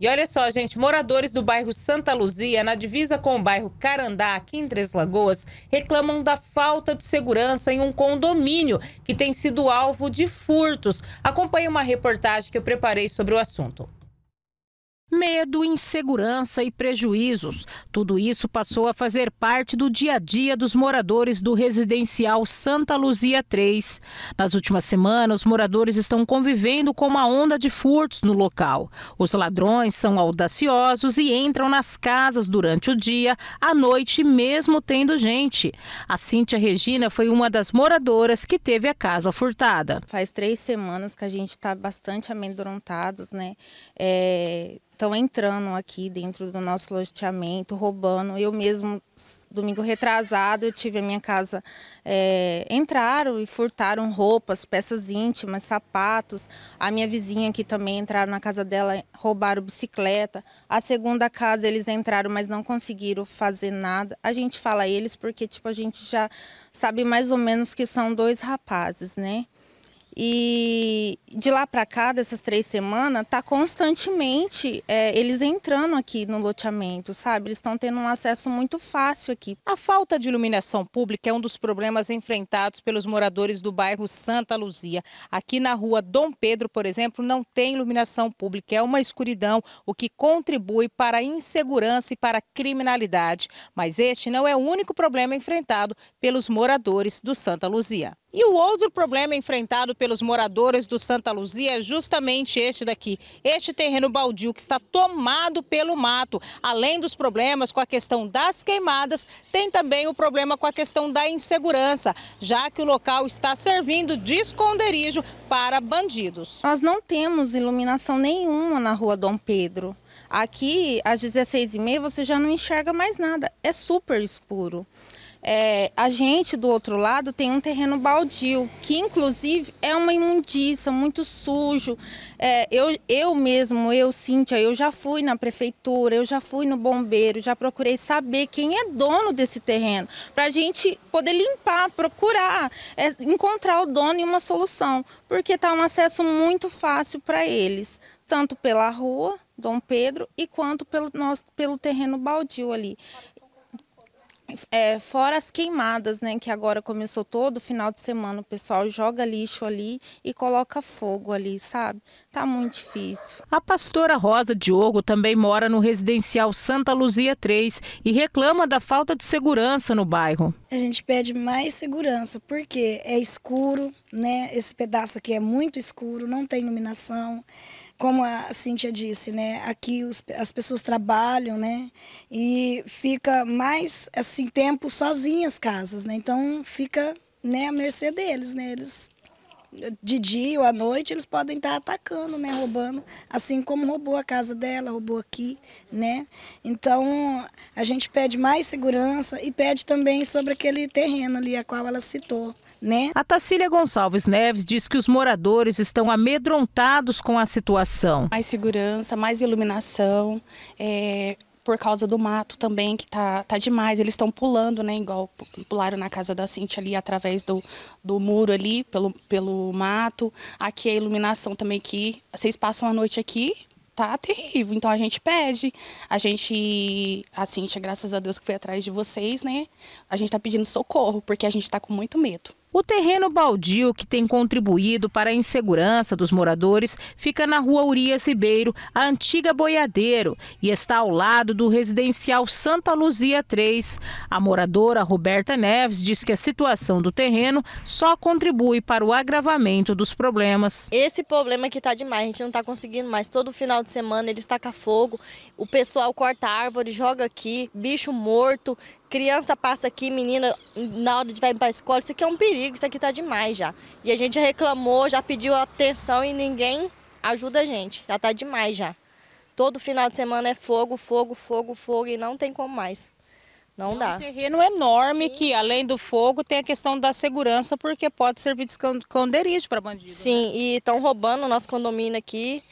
E olha só, gente, moradores do bairro Santa Luzia, na divisa com o bairro Carandá, aqui em Três Lagoas, reclamam da falta de segurança em um condomínio que tem sido alvo de furtos. Acompanhe uma reportagem que eu preparei sobre o assunto. Medo, insegurança e prejuízos. Tudo isso passou a fazer parte do dia a dia dos moradores do residencial Santa Luzia 3. Nas últimas semanas, os moradores estão convivendo com uma onda de furtos no local. Os ladrões são audaciosos e entram nas casas durante o dia, à noite, mesmo tendo gente. A Cíntia Regina foi uma das moradoras que teve a casa furtada. Faz três semanas que a gente está bastante amedrontados, né? É estão entrando aqui dentro do nosso loteamento, roubando. Eu mesmo, domingo retrasado, eu tive a minha casa. É, entraram e furtaram roupas, peças íntimas, sapatos. A minha vizinha aqui também entraram na casa dela, roubaram bicicleta. A segunda casa eles entraram, mas não conseguiram fazer nada. A gente fala eles porque, tipo, a gente já sabe mais ou menos que são dois rapazes, né? E de lá para cá, dessas três semanas, tá constantemente é, eles entrando aqui no loteamento, sabe? Eles estão tendo um acesso muito fácil aqui. A falta de iluminação pública é um dos problemas enfrentados pelos moradores do bairro Santa Luzia. Aqui na rua Dom Pedro, por exemplo, não tem iluminação pública, é uma escuridão, o que contribui para a insegurança e para a criminalidade. Mas este não é o único problema enfrentado pelos moradores do Santa Luzia. E o outro problema enfrentado pelos moradores do Santa Luzia é justamente este daqui. Este terreno baldio que está tomado pelo mato. Além dos problemas com a questão das queimadas, tem também o problema com a questão da insegurança, já que o local está servindo de esconderijo para bandidos. Nós não temos iluminação nenhuma na rua Dom Pedro. Aqui, às 16h30, você já não enxerga mais nada. É super escuro. É, a gente do outro lado tem um terreno baldio, que inclusive é uma imundícia, muito sujo. É, eu, eu mesmo, eu, Cíntia, eu já fui na prefeitura, eu já fui no bombeiro, já procurei saber quem é dono desse terreno, para a gente poder limpar, procurar, é, encontrar o dono e uma solução, porque está um acesso muito fácil para eles, tanto pela rua, Dom Pedro, e quanto pelo, nosso, pelo terreno baldio ali é, fora as queimadas, né, que agora começou todo final de semana, o pessoal joga lixo ali e coloca fogo ali, sabe? Tá muito difícil. A pastora Rosa Diogo também mora no residencial Santa Luzia 3 e reclama da falta de segurança no bairro. A gente pede mais segurança, porque é escuro, né? Esse pedaço aqui é muito escuro, não tem iluminação como a Cíntia disse, né, aqui os, as pessoas trabalham, né, e fica mais assim tempo sozinhas as casas, né, então fica né à mercê deles, né, eles de dia ou à noite eles podem estar atacando, né, roubando, assim como roubou a casa dela, roubou aqui, né? Então a gente pede mais segurança e pede também sobre aquele terreno ali a qual ela citou, né? A Tacília Gonçalves Neves diz que os moradores estão amedrontados com a situação. Mais segurança, mais iluminação, é, por causa do mato também, que tá, tá demais. Eles estão pulando, né? Igual pularam na casa da Cintia ali, através do, do muro ali, pelo, pelo mato. Aqui é a iluminação também que vocês passam a noite aqui, tá terrível. Então a gente pede, a gente, a Cintia, graças a Deus que foi atrás de vocês, né? A gente tá pedindo socorro, porque a gente tá com muito medo. O terreno baldio que tem contribuído para a insegurança dos moradores fica na rua Urias Ribeiro, a antiga boiadeiro, e está ao lado do residencial Santa Luzia 3. A moradora Roberta Neves diz que a situação do terreno só contribui para o agravamento dos problemas. Esse problema que está demais, a gente não está conseguindo mais. Todo final de semana ele estaca fogo, o pessoal corta árvore, joga aqui, bicho morto, criança passa aqui, menina, na hora de vai para a escola, isso aqui é um perigo, isso aqui tá demais já. E a gente reclamou, já pediu atenção e ninguém ajuda a gente, já tá demais já. Todo final de semana é fogo, fogo, fogo, fogo e não tem como mais. Não é dá. É um terreno enorme Sim. que, além do fogo, tem a questão da segurança, porque pode servir de esconderijo para bandidos. Sim, né? e estão roubando o nosso condomínio aqui.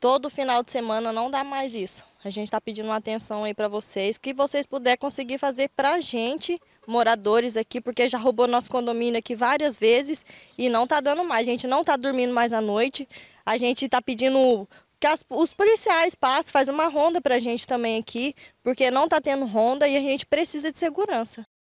Todo final de semana não dá mais isso. A gente está pedindo uma atenção aí para vocês, que vocês puderem conseguir fazer para a gente, moradores aqui, porque já roubou nosso condomínio aqui várias vezes e não está dando mais. A gente não está dormindo mais à noite. A gente está pedindo que as, os policiais passem, faz uma ronda para a gente também aqui, porque não está tendo ronda e a gente precisa de segurança.